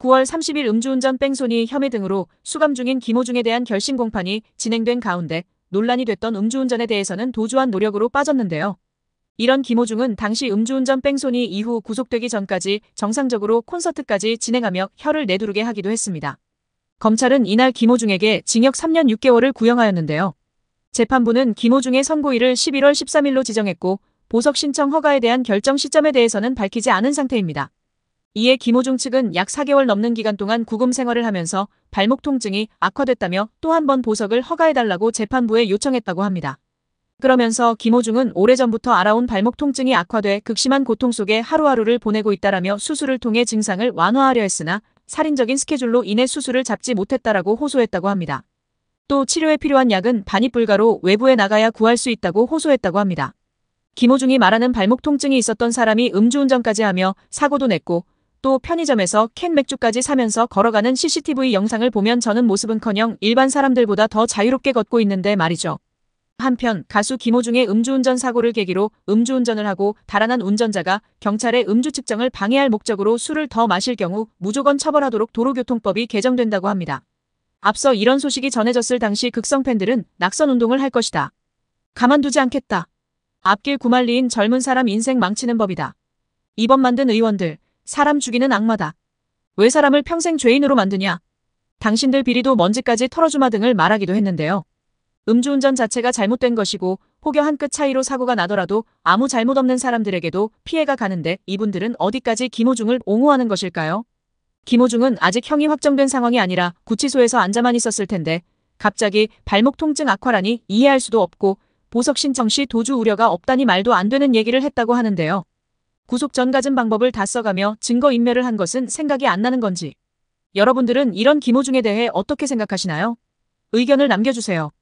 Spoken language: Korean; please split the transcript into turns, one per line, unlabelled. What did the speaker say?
9월 30일 음주운전 뺑소니 혐의 등으로 수감 중인 김호중에 대한 결심 공판이 진행된 가운데 논란이 됐던 음주운전에 대해서는 도주한 노력으로 빠졌는데요. 이런 김호중은 당시 음주운전 뺑소니 이후 구속되기 전까지 정상적으로 콘서트까지 진행하며 혀를 내두르게 하기도 했습니다. 검찰은 이날 김호중에게 징역 3년 6개월을 구형하였는데요. 재판부는 김호중의 선고일을 11월 13일로 지정했고 보석 신청 허가에 대한 결정 시점에 대해서는 밝히지 않은 상태입니다. 이에 김호중 측은 약 4개월 넘는 기간 동안 구금 생활을 하면서 발목 통증이 악화됐다며 또 한 번 보석을 허가해달라고 재판부에 요청했다고 합니다. 그러면서 김호중은 오래전부터 알아온 발목 통증이 악화돼 극심한 고통 속에 하루하루를 보내고 있다라며 수술을 통해 증상을 완화하려 했으나 살인적인 스케줄로 인해 수술을 잡지 못했다라고 호소했다고 합니다. 또 치료에 필요한 약은 반입 불가로 외부에 나가야 구할 수 있다고 호소했다고 합니다. 김호중이 말하는 발목 통증이 있었던 사람이 음주운전까지 하며 사고도 냈고 또 편의점에서 캔 맥주까지 사면서 걸어가는 CCTV 영상을 보면 저는 모습은커녕 일반 사람들보다 더 자유롭게 걷고 있는데 말이죠. 한편 가수 김호중의 음주운전 사고를 계기로 음주운전을 하고 달아난 운전자가 경찰의 음주 측정을 방해할 목적으로 술을 더 마실 경우 무조건 처벌하도록 도로교통법이 개정된다고 합니다. 앞서 이런 소식이 전해졌을 당시 극성 팬들은 낙선 운동을 할 것이다. 가만두지 않겠다. 앞길 구말리인 젊은 사람 인생 망치는 법이다. 이번 만든 의원들, 사람 죽이는 악마다. 왜 사람을 평생 죄인으로 만드냐? 당신들 비리도 먼지까지 털어주마 등을 말하기도 했는데요. 음주운전 자체가 잘못된 것이고 혹여 한 끗 차이로 사고가 나더라도 아무 잘못 없는 사람들에게도 피해가 가는데 이분들은 어디까지 김호중을 옹호하는 것일까요? 김호중은 아직 형이 확정된 상황이 아니라 구치소에서 앉아만 있었을 텐데 갑자기 발목 통증 악화라니 이해할 수도 없고 보석 신청 시 도주 우려가 없다니 말도 안 되는 얘기를 했다고 하는데요. 구속 전 가진 방법을 다 써가며 증거인멸을 한 것은 생각이 안 나는 건지 여러분들은 이런 김호중에 대해 어떻게 생각하시나요? 의견을 남겨주세요.